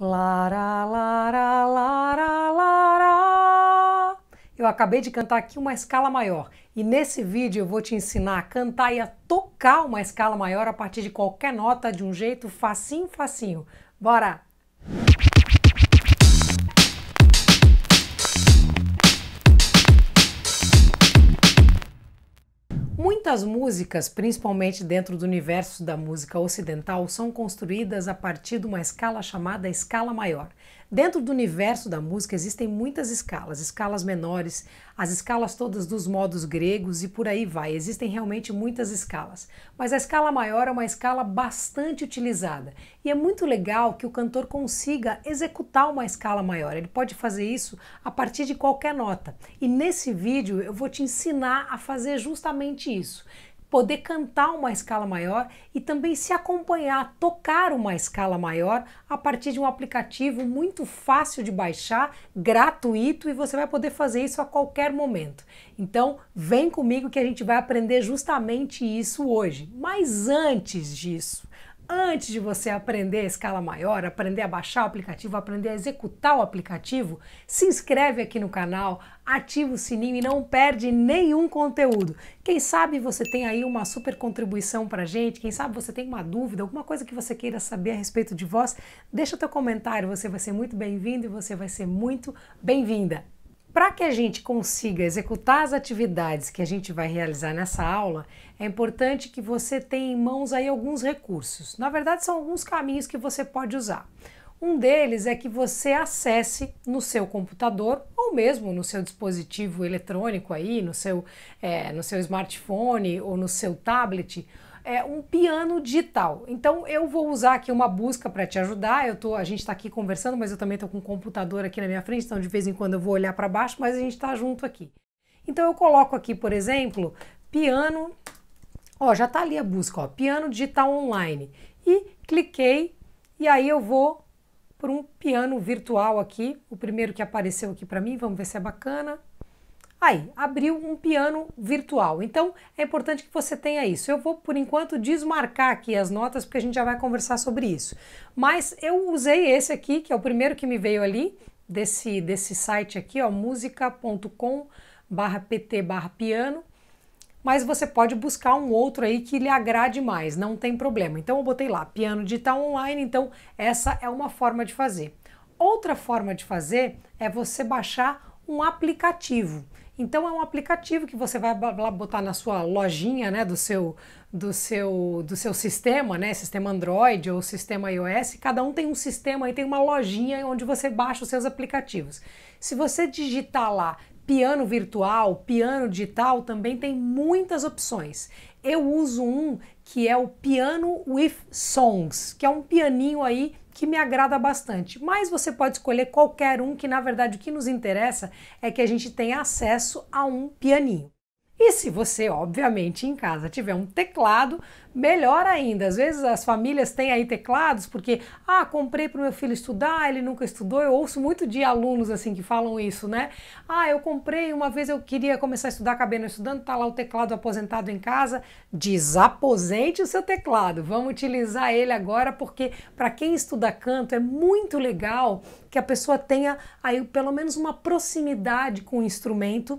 Lara, Eu acabei de cantar aqui uma escala maior e nesse vídeo eu vou te ensinar a cantar e a tocar uma escala maior a partir de qualquer nota de um jeito facinho, facinho. Bora! Muitas músicas, principalmente dentro do universo da música ocidental, são construídas a partir de uma escala chamada escala maior. Dentro do universo da música existem muitas escalas, escalas menores, as escalas todas dos modos gregos e por aí vai. Existem realmente muitas escalas, mas a escala maior é uma escala bastante utilizada e é muito legal que o cantor consiga executar uma escala maior. Ele pode fazer isso a partir de qualquer nota. E nesse vídeo eu vou te ensinar a fazer justamente isso poder cantar uma escala maior e também se acompanhar, tocar uma escala maior a partir de um aplicativo muito fácil de baixar, gratuito e você vai poder fazer isso a qualquer momento. Então, vem comigo que a gente vai aprender justamente isso hoje. Mas antes disso, antes de você aprender a escala maior, aprender a baixar o aplicativo, aprender a executar o aplicativo, se inscreve aqui no canal, ativa o sininho e não perde nenhum conteúdo. Quem sabe você tem aí uma super contribuição para gente, quem sabe você tem uma dúvida, alguma coisa que você queira saber a respeito de voz, deixa teu comentário, você vai ser muito bem-vindo e você vai ser muito bem-vinda. Para que a gente consiga executar as atividades que a gente vai realizar nessa aula, é importante que você tenha em mãos aí alguns recursos. Na verdade, são alguns caminhos que você pode usar. Um deles é que você acesse no seu computador ou mesmo no seu dispositivo eletrônico aí, no seu, é, no seu smartphone ou no seu tablet, é, um piano digital. Então eu vou usar aqui uma busca para te ajudar. Eu tô, a gente está aqui conversando, mas eu também estou com um computador aqui na minha frente, então de vez em quando eu vou olhar para baixo, mas a gente está junto aqui. Então eu coloco aqui, por exemplo, piano. Ó, já está ali a busca, ó, piano digital online. E cliquei e aí eu vou por um piano virtual aqui, o primeiro que apareceu aqui para mim. Vamos ver se é bacana. Aí, abriu um piano virtual. Então, é importante que você tenha isso. Eu vou, por enquanto, desmarcar aqui as notas, porque a gente já vai conversar sobre isso. Mas eu usei esse aqui, que é o primeiro que me veio ali, desse, desse site aqui, ó, musica.com barra pt barra piano, mas você pode buscar um outro aí que lhe agrade mais, não tem problema. Então eu botei lá, piano digital online, então essa é uma forma de fazer. Outra forma de fazer é você baixar um aplicativo. Então é um aplicativo que você vai lá botar na sua lojinha, né, do seu do seu do seu sistema, né, sistema Android ou sistema iOS. Cada um tem um sistema e tem uma lojinha onde você baixa os seus aplicativos. Se você digitar lá piano virtual, piano digital, também tem muitas opções. Eu uso um que é o Piano with Songs, que é um pianinho aí que me agrada bastante. Mas você pode escolher qualquer um, que na verdade o que nos interessa é que a gente tenha acesso a um pianinho. E se você, obviamente, em casa tiver um teclado, melhor ainda. Às vezes as famílias têm aí teclados porque, ah, comprei para o meu filho estudar, ele nunca estudou. Eu ouço muito de alunos assim que falam isso, né? Ah, eu comprei, uma vez eu queria começar a estudar, acabei não estudando, tá lá o teclado aposentado em casa. Desaposente o seu teclado. Vamos utilizar ele agora porque para quem estuda canto é muito legal que a pessoa tenha aí pelo menos uma proximidade com o instrumento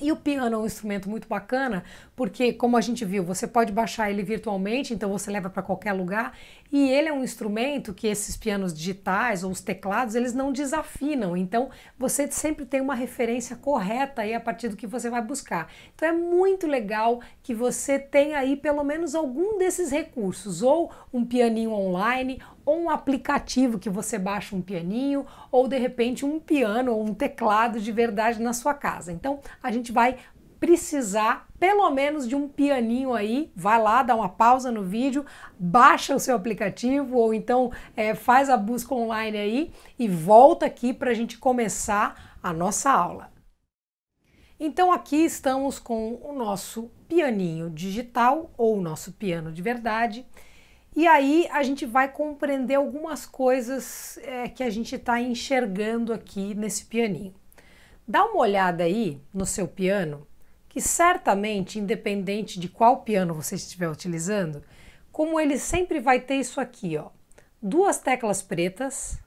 e o piano é um instrumento muito bacana, porque como a gente viu, você pode baixar ele virtualmente, então você leva para qualquer lugar, e ele é um instrumento que esses pianos digitais ou os teclados, eles não desafinam. Então, você sempre tem uma referência correta aí a partir do que você vai buscar. Então, é muito legal que você tenha aí pelo menos algum desses recursos, ou um pianinho online, ou um aplicativo que você baixa um pianinho, ou de repente um piano ou um teclado de verdade na sua casa. Então a gente vai precisar pelo menos de um pianinho aí, vai lá, dá uma pausa no vídeo, baixa o seu aplicativo ou então é, faz a busca online aí e volta aqui para a gente começar a nossa aula. Então aqui estamos com o nosso pianinho digital ou o nosso piano de verdade e aí a gente vai compreender algumas coisas é, que a gente está enxergando aqui nesse pianinho. Dá uma olhada aí no seu piano, que certamente, independente de qual piano você estiver utilizando, como ele sempre vai ter isso aqui, ó, duas teclas pretas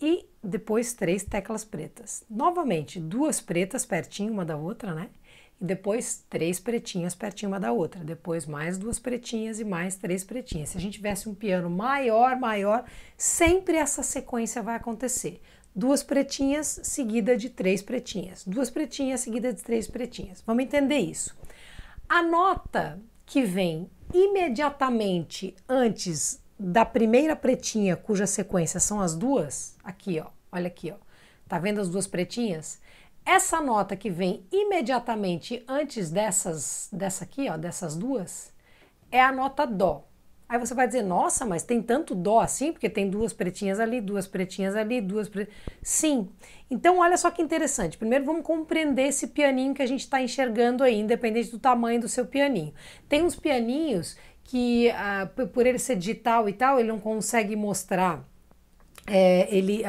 e depois três teclas pretas. Novamente, duas pretas pertinho uma da outra, né? e depois três pretinhas pertinho uma da outra, depois mais duas pretinhas e mais três pretinhas. Se a gente tivesse um piano maior, maior, sempre essa sequência vai acontecer. Duas pretinhas seguida de três pretinhas, duas pretinhas seguida de três pretinhas. Vamos entender isso. A nota que vem imediatamente antes da primeira pretinha, cuja sequência são as duas, aqui ó, olha aqui ó, tá vendo as duas pretinhas? Essa nota que vem imediatamente antes dessas, dessa aqui, ó, dessas duas, é a nota Dó. Aí você vai dizer, nossa, mas tem tanto dó assim, porque tem duas pretinhas ali, duas pretinhas ali, duas pretinhas. Sim. Então, olha só que interessante. Primeiro, vamos compreender esse pianinho que a gente está enxergando aí, independente do tamanho do seu pianinho. Tem uns pianinhos que, ah, por ele ser digital e tal, ele não consegue mostrar é, ele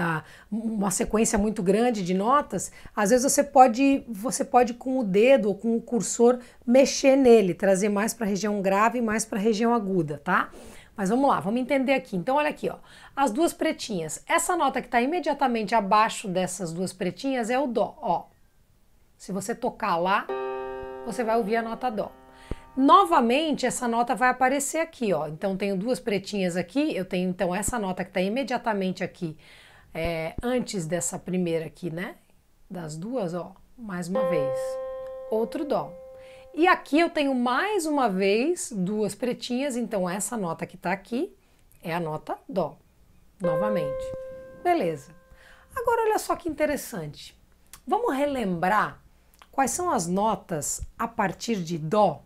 uma sequência muito grande de notas, às vezes você pode você pode com o dedo ou com o cursor mexer nele, trazer mais para a região grave e mais para a região aguda, tá? Mas vamos lá, vamos entender aqui. Então olha aqui, ó, as duas pretinhas. Essa nota que está imediatamente abaixo dessas duas pretinhas é o dó, ó. Se você tocar lá, você vai ouvir a nota dó. Novamente, essa nota vai aparecer aqui, ó. Então, tenho duas pretinhas aqui. Eu tenho, então, essa nota que está imediatamente aqui, é, antes dessa primeira aqui, né? Das duas, ó. Mais uma vez. Outro dó. E aqui eu tenho mais uma vez duas pretinhas. Então, essa nota que está aqui é a nota dó. Novamente. Beleza. Agora, olha só que interessante. Vamos relembrar quais são as notas a partir de dó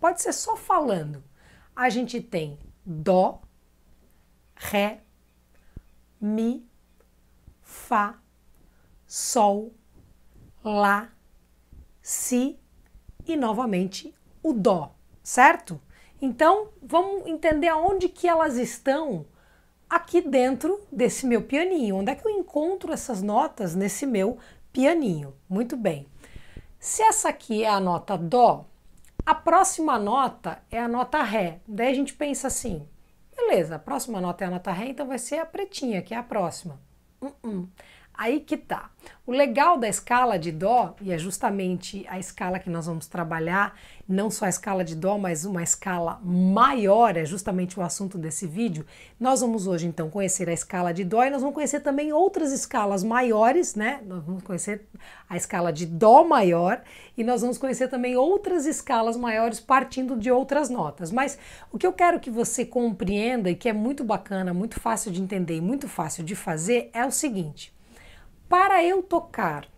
Pode ser só falando. A gente tem dó, ré, mi, fá, sol, lá, si e novamente o dó, certo? Então, vamos entender aonde que elas estão aqui dentro desse meu pianinho. Onde é que eu encontro essas notas nesse meu pianinho? Muito bem. Se essa aqui é a nota dó, a próxima nota é a nota Ré. Daí a gente pensa assim, beleza, a próxima nota é a nota Ré, então vai ser a pretinha, que é a próxima. Uh -uh. Aí que tá. O legal da escala de dó, e é justamente a escala que nós vamos trabalhar, não só a escala de dó, mas uma escala maior, é justamente o assunto desse vídeo. Nós vamos hoje então conhecer a escala de dó e nós vamos conhecer também outras escalas maiores, né? Nós vamos conhecer a escala de dó maior e nós vamos conhecer também outras escalas maiores partindo de outras notas. Mas o que eu quero que você compreenda e que é muito bacana, muito fácil de entender e muito fácil de fazer é o seguinte: para eu tocar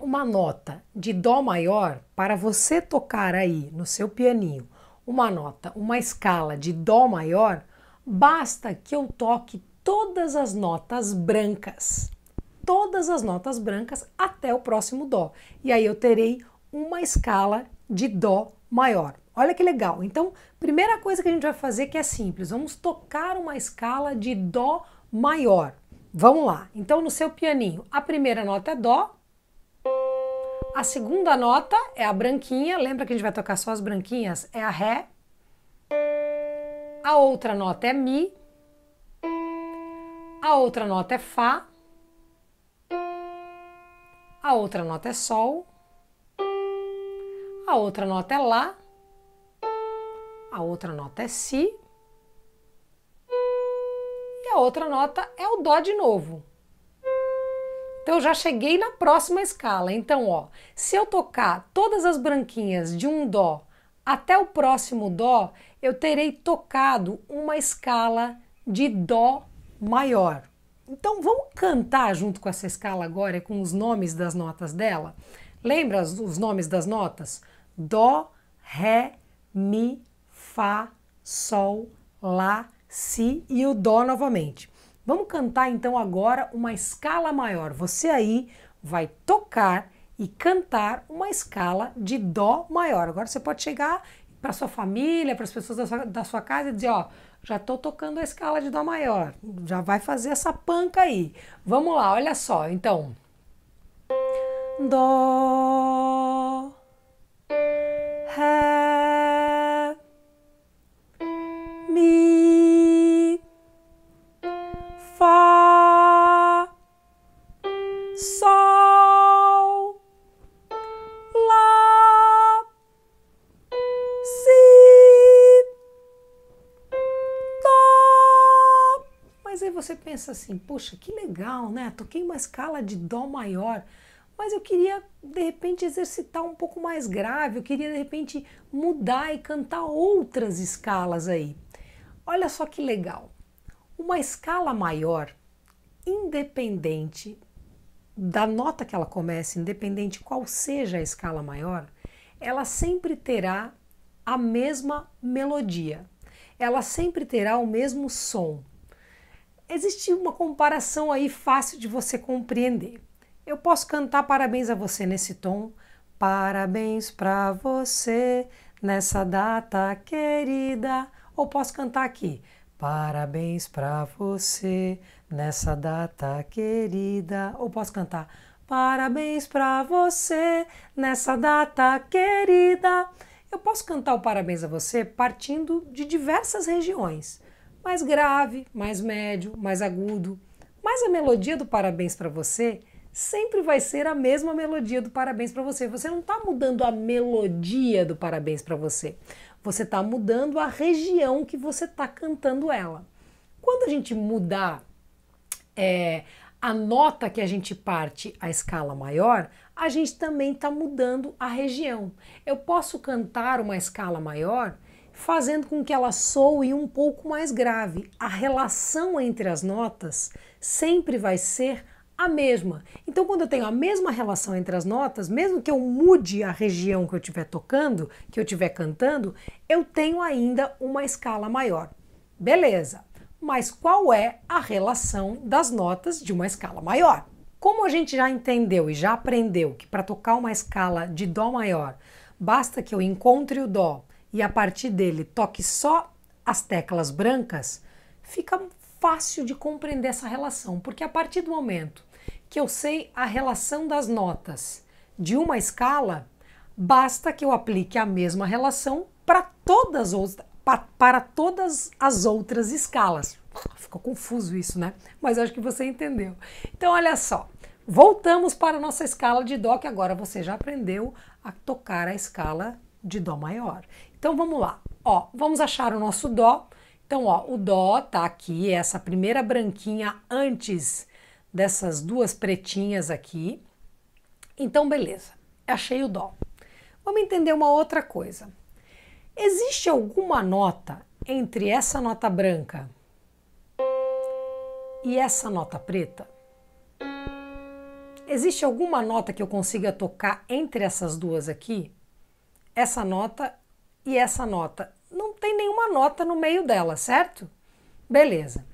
uma nota de Dó maior, para você tocar aí no seu pianinho uma nota, uma escala de Dó maior, basta que eu toque todas as notas brancas. Todas as notas brancas até o próximo Dó. E aí eu terei uma escala de Dó maior. Olha que legal. Então, primeira coisa que a gente vai fazer que é simples, vamos tocar uma escala de Dó maior. Vamos lá. Então, no seu pianinho, a primeira nota é Dó. A segunda nota é a branquinha. Lembra que a gente vai tocar só as branquinhas? É a Ré. A outra nota é Mi. A outra nota é Fá. A outra nota é Sol. A outra nota é Lá. A outra nota é Si a outra nota é o Dó de novo. Então, eu já cheguei na próxima escala. Então, ó, se eu tocar todas as branquinhas de um Dó até o próximo Dó, eu terei tocado uma escala de Dó maior. Então, vamos cantar junto com essa escala agora, com os nomes das notas dela? Lembra os nomes das notas? Dó, Ré, Mi, Fá, Sol, Lá, si e o dó novamente. Vamos cantar então agora uma escala maior. Você aí vai tocar e cantar uma escala de dó maior. Agora você pode chegar para sua família, para as pessoas da sua, da sua, casa e dizer, ó, já estou tocando a escala de dó maior. Já vai fazer essa panca aí. Vamos lá, olha só. Então, dó, ré pensa assim: poxa, que legal, né? Toquei uma escala de Dó maior, mas eu queria de repente exercitar um pouco mais grave, eu queria de repente mudar e cantar outras escalas aí. Olha só que legal! Uma escala maior, independente da nota que ela comece, independente qual seja a escala maior, ela sempre terá a mesma melodia, ela sempre terá o mesmo som existe uma comparação aí fácil de você compreender. Eu posso cantar parabéns a você nesse tom. Parabéns para você nessa data querida. Ou posso cantar aqui. Parabéns para você nessa data querida. Ou posso cantar. Parabéns para você nessa data querida. Eu posso cantar o parabéns a você partindo de diversas regiões mais grave, mais médio, mais agudo. Mas a melodia do parabéns para você sempre vai ser a mesma melodia do parabéns para você. Você não está mudando a melodia do parabéns para você. Você está mudando a região que você está cantando ela. Quando a gente mudar é, a nota que a gente parte a escala maior, a gente também está mudando a região. Eu posso cantar uma escala maior fazendo com que ela soe um pouco mais grave. A relação entre as notas sempre vai ser a mesma. Então, quando eu tenho a mesma relação entre as notas, mesmo que eu mude a região que eu estiver tocando, que eu estiver cantando, eu tenho ainda uma escala maior. Beleza, mas qual é a relação das notas de uma escala maior? Como a gente já entendeu e já aprendeu que para tocar uma escala de Dó maior basta que eu encontre o Dó e a partir dele toque só as teclas brancas, fica fácil de compreender essa relação, porque a partir do momento que eu sei a relação das notas de uma escala, basta que eu aplique a mesma relação para todas, para todas as outras escalas. Ficou confuso isso, né? Mas acho que você entendeu. Então, olha só. Voltamos para a nossa escala de Dó, que agora você já aprendeu a tocar a escala de Dó maior. Então vamos lá. Ó, vamos achar o nosso dó. Então, ó, o dó tá aqui, é essa primeira branquinha antes dessas duas pretinhas aqui. Então, beleza. Achei o dó. Vamos entender uma outra coisa. Existe alguma nota entre essa nota branca e essa nota preta? Existe alguma nota que eu consiga tocar entre essas duas aqui? Essa nota e essa nota? Não tem nenhuma nota no meio dela, certo? Beleza.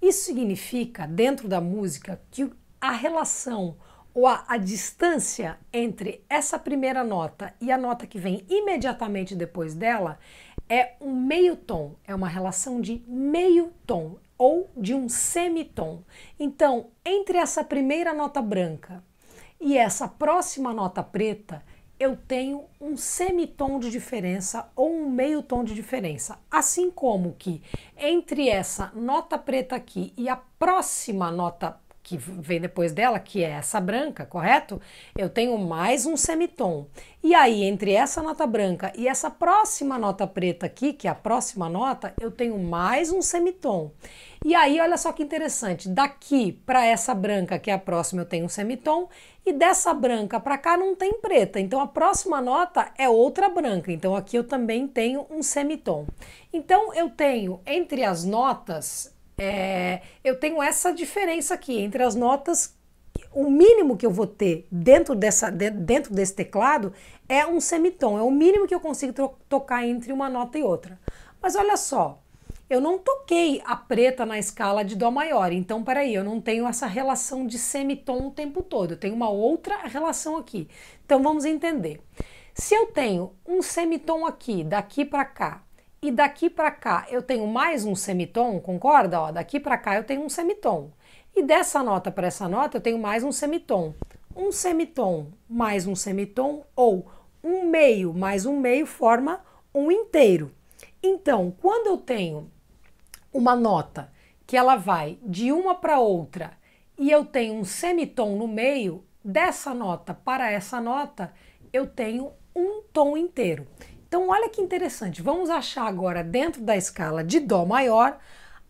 Isso significa, dentro da música, que a relação ou a, a, distância entre essa primeira nota e a nota que vem imediatamente depois dela é um meio tom, é uma relação de meio tom ou de um semitom. Então, entre essa primeira nota branca e essa próxima nota preta, eu tenho um semitom de diferença ou um meio tom de diferença. Assim como que entre essa nota preta aqui e a próxima nota que vem depois dela, que é essa branca, correto? Eu tenho mais um semitom. E aí, entre essa nota branca e essa próxima nota preta aqui, que é a próxima nota, eu tenho mais um semitom. E aí, olha só que interessante, daqui para essa branca, que é a próxima, eu tenho um semitom, e dessa branca para cá não tem preta. Então a próxima nota é outra branca. Então aqui eu também tenho um semitom. Então eu tenho entre as notas é, eu tenho essa diferença aqui entre as notas. O mínimo que eu vou ter dentro, dessa, dentro desse teclado é um semitom, é o mínimo que eu consigo tocar entre uma nota e outra. Mas olha só, eu não toquei a preta na escala de Dó maior, então peraí, eu não tenho essa relação de semitom o tempo todo, eu tenho uma outra relação aqui. Então vamos entender. Se eu tenho um semitom aqui, daqui para cá, e daqui para cá eu tenho mais um semitom, concorda? Ó, daqui para cá eu tenho um semitom. E dessa nota para essa nota eu tenho mais um semitom. Um semitom mais um semitom ou um meio mais um meio forma um inteiro. Então, quando eu tenho uma nota que ela vai de uma para outra e eu tenho um semitom no meio, dessa nota para essa nota, eu tenho um tom inteiro. Então, olha que interessante. Vamos achar agora dentro da escala de Dó maior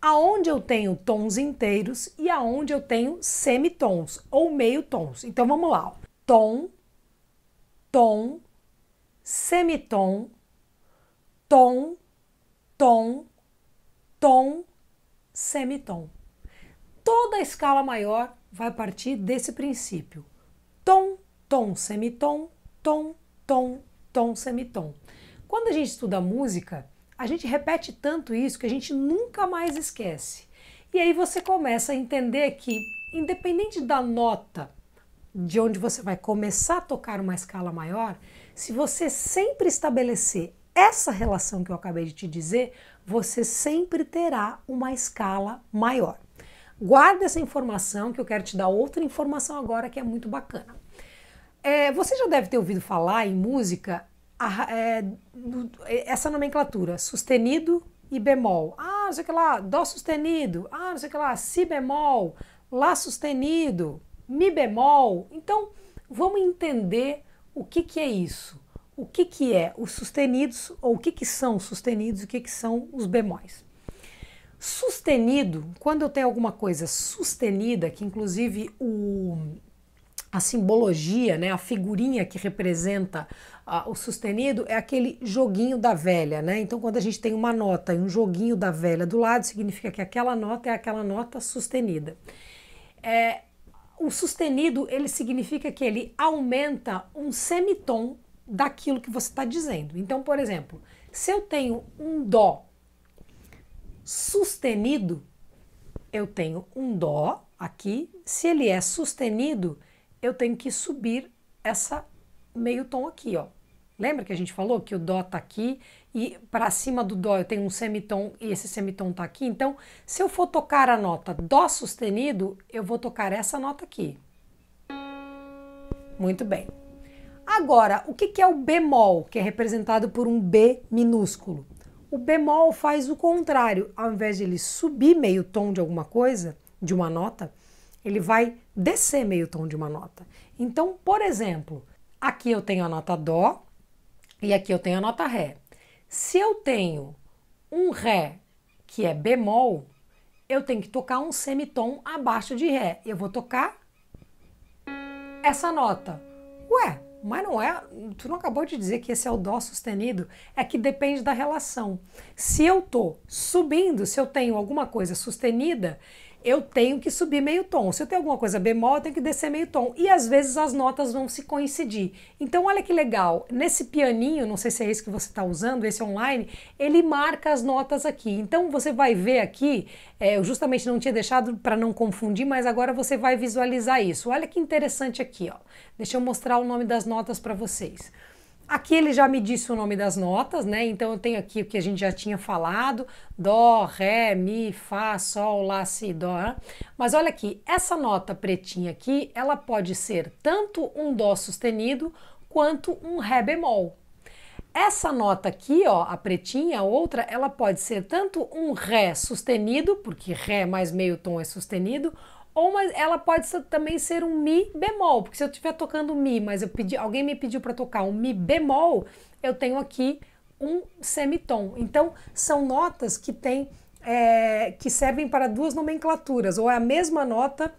aonde eu tenho tons inteiros e aonde eu tenho semitons ou meio tons. Então vamos lá. Tom, tom, semitom, tom, tom, tom, semitom. Toda a escala maior vai partir desse princípio. Tom, tom, semitom, tom, tom, tom, semitom. Quando a gente estuda música, a gente repete tanto isso que a gente nunca mais esquece. E aí você começa a entender que, independente da nota de onde você vai começar a tocar uma escala maior, se você sempre estabelecer essa relação que eu acabei de te dizer, você sempre terá uma escala maior. Guarda essa informação que eu quero te dar outra informação agora que é muito bacana. É, você já deve ter ouvido falar em música a, é, é, essa nomenclatura, sustenido e bemol. Ah, não sei o que lá, dó sustenido. Ah, não sei o que lá, si bemol, lá sustenido, mi bemol. Então, vamos entender o que, que é isso. O que, que é os sustenidos, ou o que, que são os sustenidos e o que, que são os bemóis. Sustenido, quando eu tenho alguma coisa sustenida, que inclusive o, a simbologia, né, a figurinha que representa o sustenido é aquele joguinho da velha, né? Então, quando a gente tem uma nota e um joguinho da velha do lado, significa que aquela nota é aquela nota sustenida. É, o sustenido, ele significa que ele aumenta um semitom daquilo que você está dizendo. Então, por exemplo, se eu tenho um dó sustenido, eu tenho um dó aqui. Se ele é sustenido, eu tenho que subir essa meio tom aqui, ó. Lembra que a gente falou que o dó tá aqui e para cima do dó eu tenho um semitom e esse semitom tá aqui? Então, se eu for tocar a nota dó sustenido, eu vou tocar essa nota aqui. Muito bem. Agora, o que, que é o bemol, que é representado por um B minúsculo? O bemol faz o contrário. Ao invés de ele subir meio tom de alguma coisa, de uma nota, ele vai descer meio tom de uma nota. Então, por exemplo, Aqui eu tenho a nota Dó e aqui eu tenho a nota Ré. Se eu tenho um Ré que é bemol, eu tenho que tocar um semitom abaixo de Ré. Eu vou tocar essa nota. Ué, mas não é. Tu não acabou de dizer que esse é o Dó sustenido? É que depende da relação. Se eu tô subindo, se eu tenho alguma coisa sustenida, eu tenho que subir meio tom. Se eu tenho alguma coisa bemol, eu tenho que descer meio tom. E às vezes as notas vão se coincidir. Então, olha que legal. Nesse pianinho, não sei se é esse que você está usando, esse online, ele marca as notas aqui. Então, você vai ver aqui, é, eu justamente não tinha deixado para não confundir, mas agora você vai visualizar isso. Olha que interessante aqui, ó. Deixa eu mostrar o nome das notas para vocês. Aqui ele já me disse o nome das notas, né? Então eu tenho aqui o que a gente já tinha falado: Dó, Ré, Mi, Fá, Sol, Lá, Si, Dó. Mas olha aqui, essa nota pretinha aqui, ela pode ser tanto um Dó sustenido quanto um Ré bemol. Essa nota aqui, ó, a pretinha, a outra, ela pode ser tanto um Ré sustenido, porque Ré mais meio tom é sustenido, ou uma, ela pode ser, também ser um Mi bemol, porque se eu estiver tocando Mi, mas eu pedi, alguém me pediu para tocar um Mi bemol, eu tenho aqui um semitom. Então, são notas que têm, é, que servem para duas nomenclaturas, ou é a mesma nota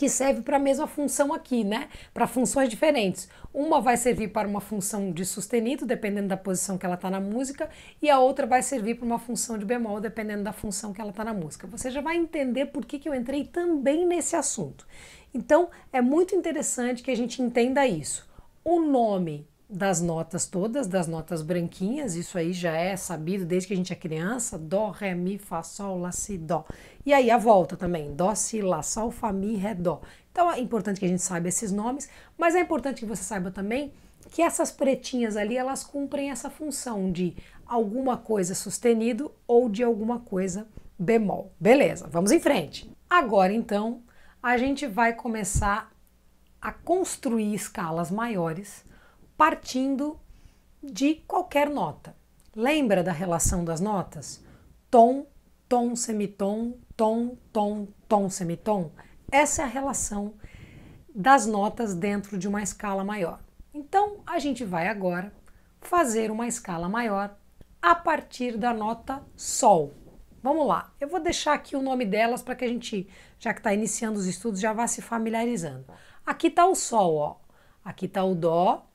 que serve para a mesma função aqui, né? Para funções diferentes. Uma vai servir para uma função de sustenido, dependendo da posição que ela está na música, e a outra vai servir para uma função de bemol, dependendo da função que ela está na música. Você já vai entender por que, que eu entrei também nesse assunto. Então, é muito interessante que a gente entenda isso. O nome das notas todas, das notas branquinhas, isso aí já é sabido desde que a gente é criança, dó, ré, mi, fá, sol, lá, si, dó. E aí a volta também, dó, si, lá, sol, fá, mi, ré, dó. Então é importante que a gente saiba esses nomes, mas é importante que você saiba também que essas pretinhas ali, elas cumprem essa função de alguma coisa sustenido ou de alguma coisa bemol. Beleza, vamos em frente. Agora então, a gente vai começar a construir escalas maiores partindo de qualquer nota. Lembra da relação das notas? Tom, tom, semitom, tom, tom, tom, semitom? Essa é a relação das notas dentro de uma escala maior. Então, a gente vai agora fazer uma escala maior a partir da nota Sol. Vamos lá, eu vou deixar aqui o nome delas para que a gente, já que está iniciando os estudos, já vá se familiarizando. Aqui está o Sol, ó. Aqui está o Dó,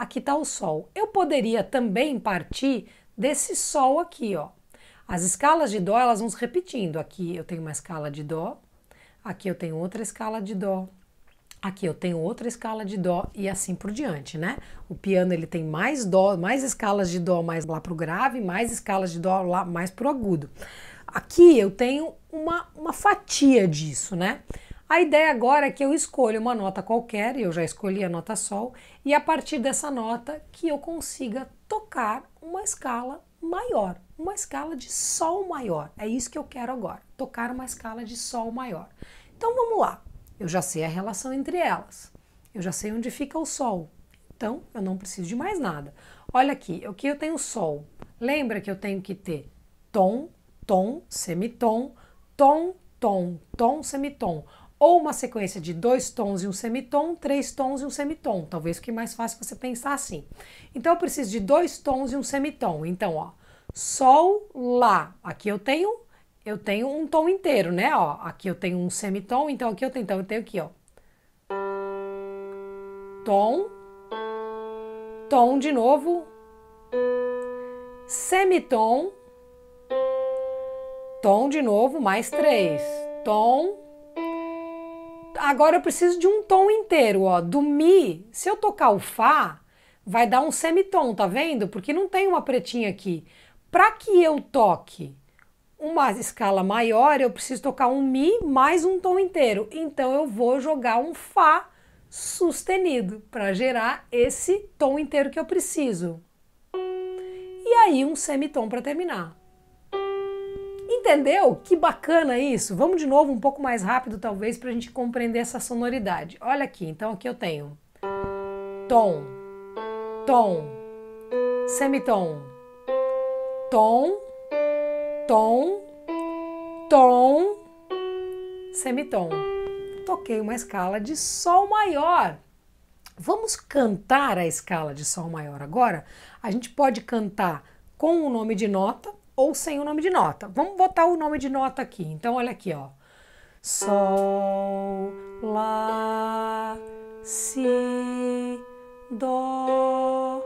aqui está o Sol. Eu poderia também partir desse Sol aqui, ó. As escalas de Dó, elas vão se repetindo. Aqui eu tenho uma escala de Dó, aqui eu tenho outra escala de Dó, aqui eu tenho outra escala de Dó e assim por diante, né? O piano, ele tem mais Dó, mais escalas de Dó mais lá para o grave, mais escalas de Dó lá mais para o agudo. Aqui eu tenho uma, uma fatia disso, né? A ideia agora é que eu escolha uma nota qualquer, eu já escolhi a nota Sol, e a partir dessa nota que eu consiga tocar uma escala maior, uma escala de Sol maior. É isso que eu quero agora, tocar uma escala de Sol maior. Então vamos lá, eu já sei a relação entre elas, eu já sei onde fica o Sol, então eu não preciso de mais nada. Olha aqui, aqui eu tenho Sol, lembra que eu tenho que ter tom, tom, semitom, tom, tom, tom, semitom ou uma sequência de dois tons e um semitom, três tons e um semitom. Talvez fique mais fácil você pensar assim. Então, eu preciso de dois tons e um semitom. Então, ó, sol, lá. Aqui eu tenho, eu tenho um tom inteiro, né? Ó, aqui eu tenho um semitom, então aqui eu tenho, então eu tenho aqui, ó. Tom, tom de novo, semitom, tom de novo, mais três, tom, agora eu preciso de um tom inteiro, ó. Do Mi, se eu tocar o Fá, vai dar um semitom, tá vendo? Porque não tem uma pretinha aqui. Para que eu toque uma escala maior, eu preciso tocar um Mi mais um tom inteiro. Então eu vou jogar um Fá sustenido para gerar esse tom inteiro que eu preciso. E aí um semitom para terminar. Entendeu? Que bacana isso! Vamos de novo um pouco mais rápido, talvez, para a gente compreender essa sonoridade. Olha aqui, então aqui eu tenho tom, tom, semitom, tom, tom, tom, semitom. Toquei uma escala de sol maior. Vamos cantar a escala de sol maior agora? A gente pode cantar com o nome de nota ou sem o nome de nota. Vamos botar o nome de nota aqui. Então, olha aqui, ó. Sol, Lá, Si, Dó,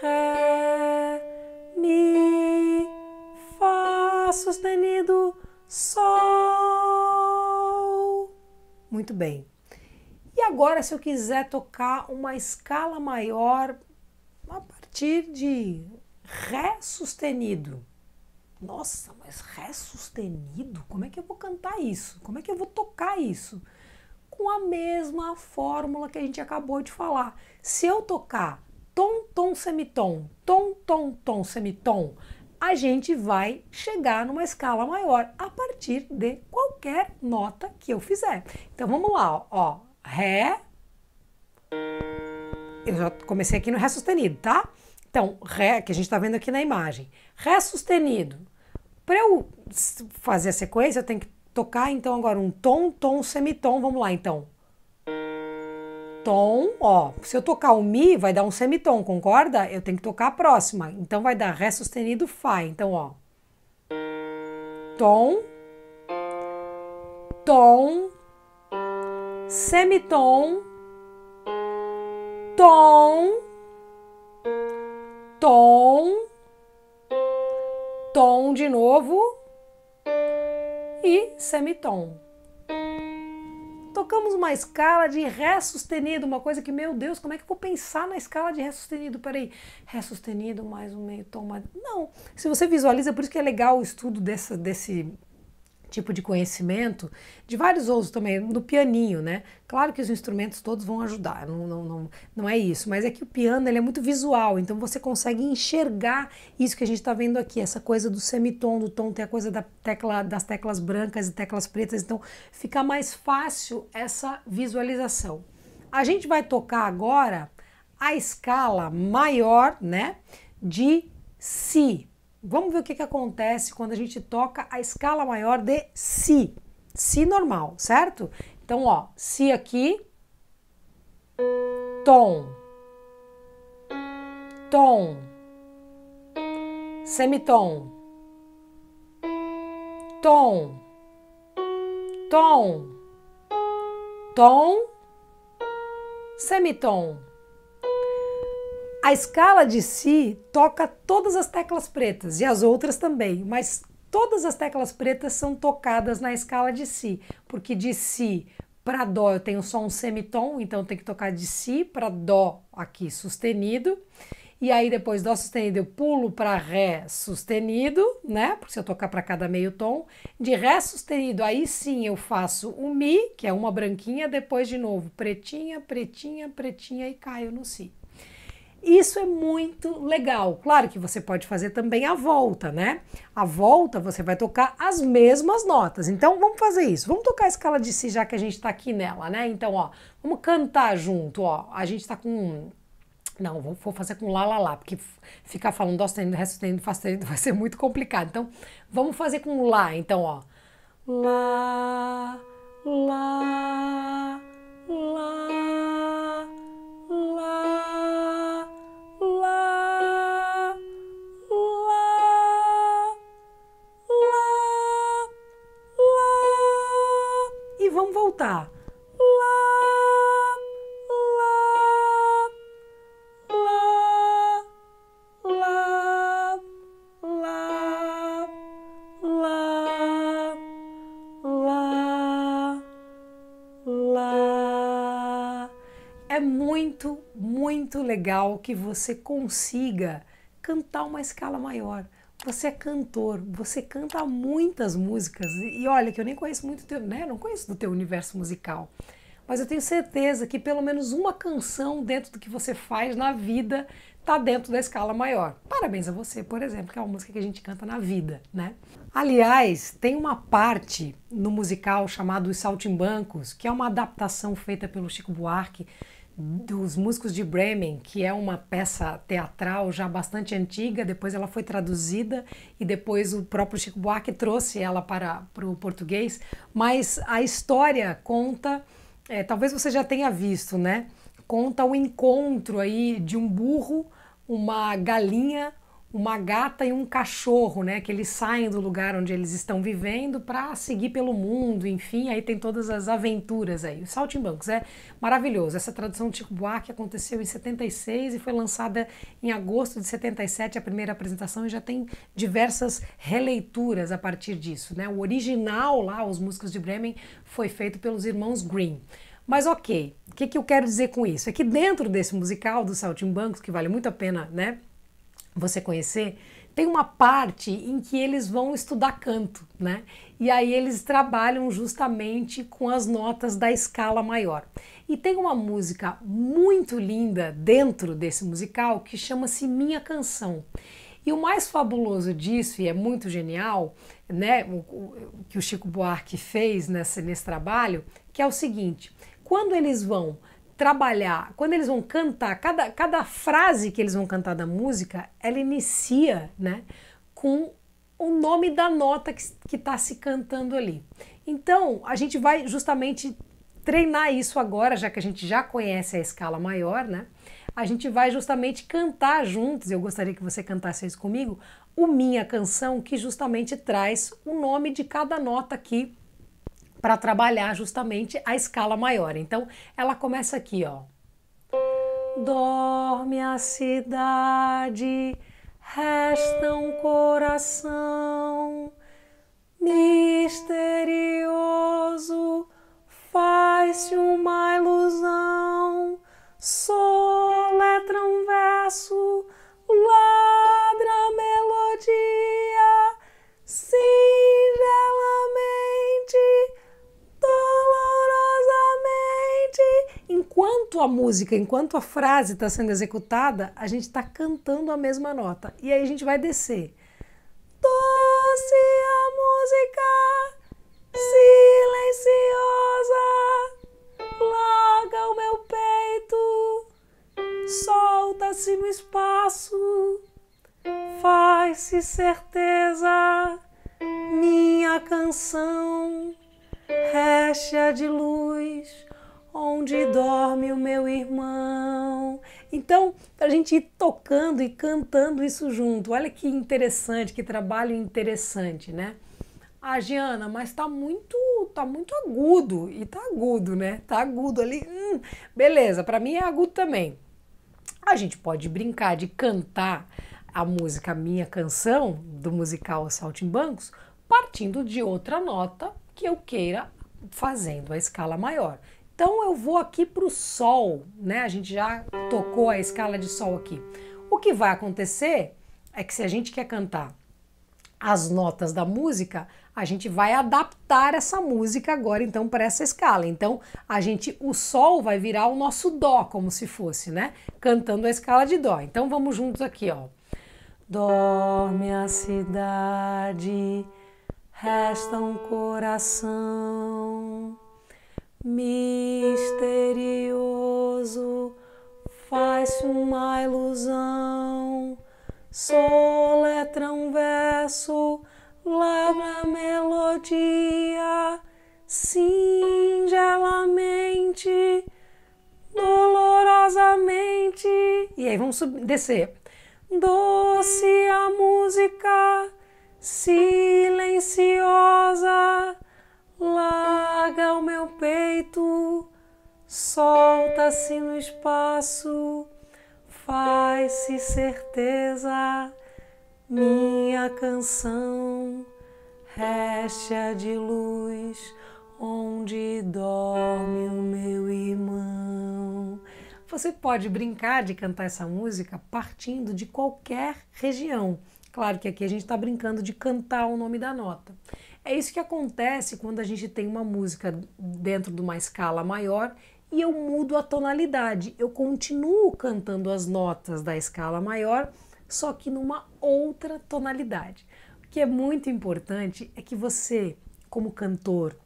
Ré, Mi, Fá sustenido, Sol. Muito bem. E agora, se eu quiser tocar uma escala maior a partir de Ré sustenido. Nossa, mas Ré sustenido? Como é que eu vou cantar isso? Como é que eu vou tocar isso? Com a mesma fórmula que a gente acabou de falar. Se eu tocar tom, tom, semitom, tom, tom, tom, semitom, a gente vai chegar numa escala maior a partir de qualquer nota que eu fizer. Então vamos lá, ó, ó Ré. Eu já comecei aqui no Ré sustenido, tá? Então, Ré, que a gente está vendo aqui na imagem, Ré sustenido. Para eu fazer a sequência, eu tenho que tocar então agora um tom, tom, semitom. Vamos lá então. Tom, ó. Se eu tocar o Mi, vai dar um semitom, concorda? Eu tenho que tocar a próxima. Então vai dar Ré sustenido, Fá. Então, ó. Tom, tom, semitom, tom tom, tom de novo e semitom. Tocamos uma escala de Ré sustenido, uma coisa que, meu Deus, como é que eu vou pensar na escala de Ré sustenido? Peraí, Ré sustenido mais um meio tom. Mais... Não, se você visualiza, é por isso que é legal o estudo dessa, desse tipo de conhecimento, de vários outros também, no pianinho, né? Claro que os instrumentos todos vão ajudar, não, não, não, não é isso, mas é que o piano ele é muito visual, então você consegue enxergar isso que a gente está vendo aqui, essa coisa do semitom, do tom, tem a coisa da tecla, das teclas brancas e teclas pretas, então fica mais fácil essa visualização. A gente vai tocar agora a escala maior, né, de Si. Vamos ver o que, que acontece quando a gente toca a escala maior de Si. Si normal, certo? Então, ó, Si aqui, tom, tom, semitom, tom, tom, tom, semitom. A escala de si toca todas as teclas pretas e as outras também, mas todas as teclas pretas são tocadas na escala de si, porque de si para dó eu tenho só um semitom, então tem que tocar de si para dó aqui sustenido. E aí depois dó sustenido eu pulo para ré sustenido, né? Porque se eu tocar para cada meio tom, de ré sustenido aí sim eu faço o mi, que é uma branquinha, depois de novo pretinha, pretinha, pretinha e caio no si. Isso é muito legal. Claro que você pode fazer também a volta, né? A volta você vai tocar as mesmas notas. Então vamos fazer isso. Vamos tocar a escala de si já que a gente tá aqui nela, né? Então, ó, vamos cantar junto, ó. A gente tá com não, vou fazer com lá lá lá, porque ficar falando dó sustenido, ré sustenido, fá sustenido vai ser muito complicado. Então, vamos fazer com lá, então, ó. Lá, lá, lá. cantar. Lá, lá, lá, lá, lá, lá, lá, lá. É muito, muito legal que você consiga cantar uma escala maior. Você é cantor, você canta muitas músicas e olha que eu nem conheço muito teu, né? Não conheço do teu universo musical, mas eu tenho certeza que pelo menos uma canção dentro do que você faz na vida está dentro da escala maior. Parabéns a você, por exemplo, que é uma música que a gente canta na vida, né? Aliás, tem uma parte no musical chamado Os Saltimbancos, que é uma adaptação feita pelo Chico Buarque dos Músicos de Bremen, que é uma peça teatral já bastante antiga, depois ela foi traduzida e depois o próprio Chico Buarque trouxe ela para, para o português, mas a história conta, é, talvez você já tenha visto, né? Conta o encontro aí de um burro, uma galinha uma gata e um cachorro, né? Que eles saem do lugar onde eles estão vivendo para seguir pelo mundo, enfim, aí tem todas as aventuras aí. O Saltimbancos é maravilhoso. Essa tradução de Chico Buarque aconteceu em 76 e foi lançada em agosto de 77 a primeira apresentação e já tem diversas releituras a partir disso, né? O original lá, os músicos de Bremen, foi feito pelos irmãos Green. Mas ok, o que, que eu quero dizer com isso? É que dentro desse musical do Saltimbancos, que vale muito a pena, né, você conhecer, tem uma parte em que eles vão estudar canto, né? E aí eles trabalham justamente com as notas da escala maior. E tem uma música muito linda dentro desse musical que chama-se Minha Canção. E o mais fabuloso disso, e é muito genial, né, o, o que o Chico Buarque fez nesse trabalho, que é o seguinte: quando eles vão trabalhar, quando eles vão cantar, cada, cada frase que eles vão cantar da música, ela inicia né, com o nome da nota que está se cantando ali. Então, a gente vai justamente treinar isso agora, já que a gente já conhece a escala maior, né? A gente vai justamente cantar juntos, eu gostaria que você cantasse isso comigo, o Minha Canção, que justamente traz o nome de cada nota aqui para trabalhar justamente a escala maior. Então, ela começa aqui, ó. Dorme a cidade, resta um coração misterioso, faz-se uma ilusão, soletra um verso enquanto a música, enquanto a frase está sendo executada, a gente está cantando a mesma nota. E aí a gente vai descer. Doce a música, silenciosa, larga o meu peito, solta-se no espaço, faz-se certeza, minha canção, recha de luz onde dorme o meu irmão. Então, para a gente ir tocando e cantando isso junto, olha que interessante, que trabalho interessante, né? Ah, Giana, mas tá muito, tá muito agudo e tá agudo, né? Tá agudo ali. Hum, beleza, para mim é agudo também. A gente pode brincar de cantar a música Minha Canção do musical Saltimbancos partindo de outra nota que eu queira fazendo a escala maior. Então eu vou aqui para o Sol, né? A gente já tocou a escala de Sol aqui. O que vai acontecer é que se a gente quer cantar as notas da música, a gente vai adaptar essa música agora então para essa escala. Então, a gente o sol vai virar o nosso dó como se fosse, né? Cantando a escala de dó. Então vamos juntos aqui, ó. Dorme a cidade, resta um coração misterioso, faz-se uma ilusão, soletra um verso, labra melodia, singelamente, dolorosamente. E aí vamos descer. Doce a música, silenciosa larga o meu peito, solta-se no espaço, faz-se certeza, minha canção, recha de luz onde dorme o meu irmão. Você pode brincar de cantar essa música partindo de qualquer região. Claro que aqui a gente está brincando de cantar o nome da nota. É isso que acontece quando a gente tem uma música dentro de uma escala maior e eu mudo a tonalidade. Eu continuo cantando as notas da escala maior, só que numa outra tonalidade. O que é muito importante é que você, como cantor,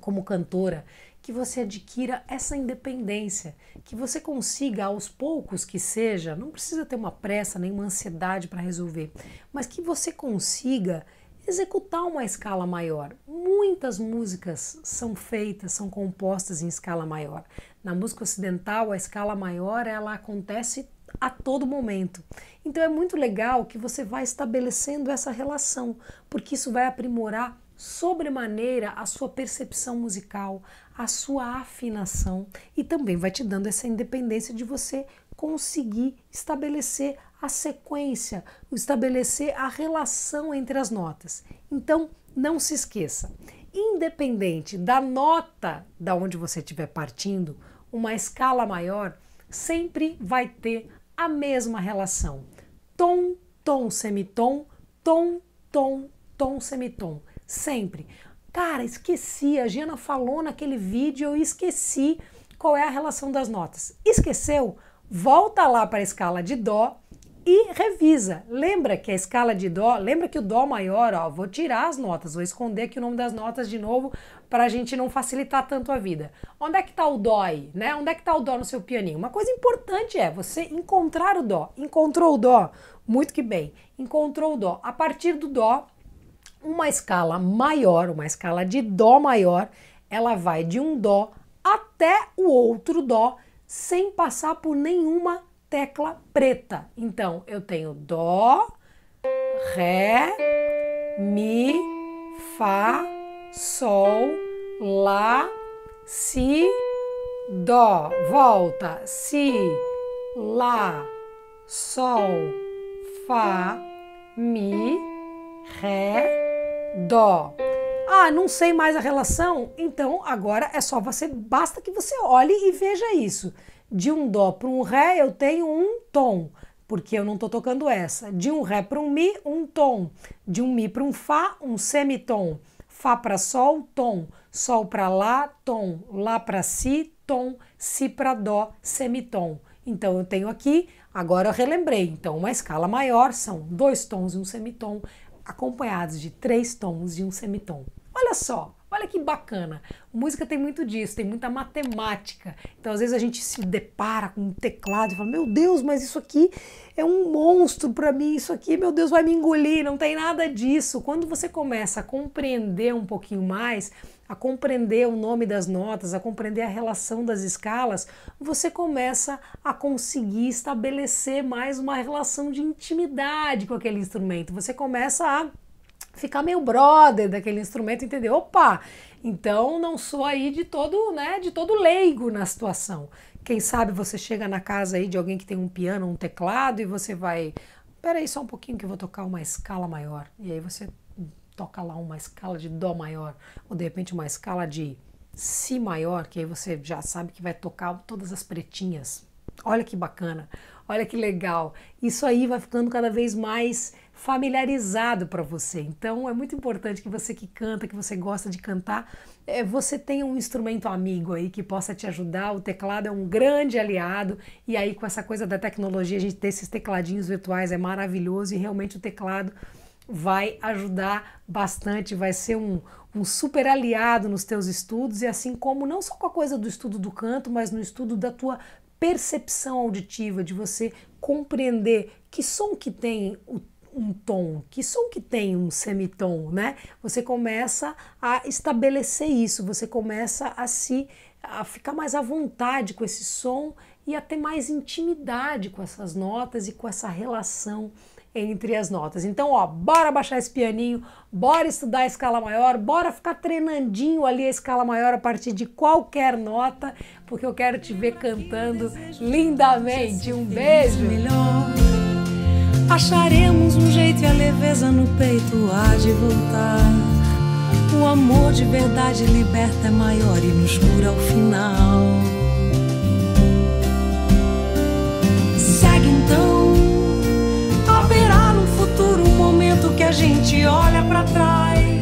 como cantora, que você adquira essa independência, que você consiga aos poucos que seja, não precisa ter uma pressa nem uma ansiedade para resolver, mas que você consiga executar uma escala maior. Muitas músicas são feitas, são compostas em escala maior. Na música ocidental, a escala maior ela acontece a todo momento. Então é muito legal que você vá estabelecendo essa relação, porque isso vai aprimorar sobremaneira a sua percepção musical, a sua afinação e também vai te dando essa independência de você conseguir estabelecer a sequência, estabelecer a relação entre as notas. Então, não se esqueça, independente da nota da onde você estiver partindo, uma escala maior sempre vai ter a mesma relação. Tom, tom, semitom, tom, tom, tom, semitom. Sempre. Cara, esqueci, a Giana falou naquele vídeo, eu esqueci qual é a relação das notas. Esqueceu? volta lá para a escala de Dó e revisa. Lembra que a escala de Dó, lembra que o Dó maior, ó, vou tirar as notas, vou esconder aqui o nome das notas de novo para a gente não facilitar tanto a vida. Onde é que está o Dó aí, né? Onde é que está o Dó no seu pianinho? Uma coisa importante é você encontrar o Dó. Encontrou o Dó? Muito que bem. Encontrou o Dó. A partir do Dó, uma escala maior, uma escala de Dó maior, ela vai de um Dó até o outro Dó, sem passar por nenhuma tecla preta. Então, eu tenho Dó, Ré, Mi, Fá, Sol, Lá, Si, Dó. Volta. Si, Lá, Sol, Fá, Mi, Ré, Dó. Ah, não sei mais a relação. Então agora é só você, basta que você olhe e veja isso. De um dó para um ré eu tenho um tom, porque eu não estou tocando essa. De um ré para um mi, um tom. De um mi para um fá, um semitom. Fá para sol, tom. Sol para lá, tom. Lá para si, tom. Si para dó, semitom. Então eu tenho aqui, agora eu relembrei. Então uma escala maior são dois tons e um semitom, acompanhados de três tons e um semitom. Olha só, olha que bacana. Música tem muito disso, tem muita matemática. Então, às vezes, a gente se depara com um teclado e fala: Meu Deus, mas isso aqui é um monstro para mim, isso aqui, meu Deus, vai me engolir. Não tem nada disso. Quando você começa a compreender um pouquinho mais, a compreender o nome das notas, a compreender a relação das escalas, você começa a conseguir estabelecer mais uma relação de intimidade com aquele instrumento. Você começa a ficar meio brother daquele instrumento, entendeu? opa, então não sou aí de todo, né, de todo leigo na situação. Quem sabe você chega na casa aí de alguém que tem um piano, um teclado e você vai, peraí só um pouquinho que eu vou tocar uma escala maior. E aí você toca lá uma escala de dó maior, ou de repente uma escala de si maior, que aí você já sabe que vai tocar todas as pretinhas. Olha que bacana, olha que legal. Isso aí vai ficando cada vez mais familiarizado para você. Então é muito importante que você que canta, que você gosta de cantar, é, você tenha um instrumento amigo aí que possa te ajudar. O teclado é um grande aliado e aí com essa coisa da tecnologia a gente ter esses tecladinhos virtuais é maravilhoso e realmente o teclado vai ajudar bastante, vai ser um, um super aliado nos teus estudos e assim como não só com a coisa do estudo do canto, mas no estudo da tua percepção auditiva, de você compreender que som que tem o um tom? Que som que tem um semitom, né? Você começa a estabelecer isso, você começa a se a ficar mais à vontade com esse som e a ter mais intimidade com essas notas e com essa relação entre as notas. Então, ó, bora baixar esse pianinho, bora estudar a escala maior, bora ficar treinandinho ali a escala maior a partir de qualquer nota, porque eu quero te ver cantando lindamente. Um beijo. Acharemos um jeito e a leveza no peito há de voltar. O amor de verdade liberta é maior e nos cura ao final. Segue então, haverá no futuro um momento que a gente olha para trás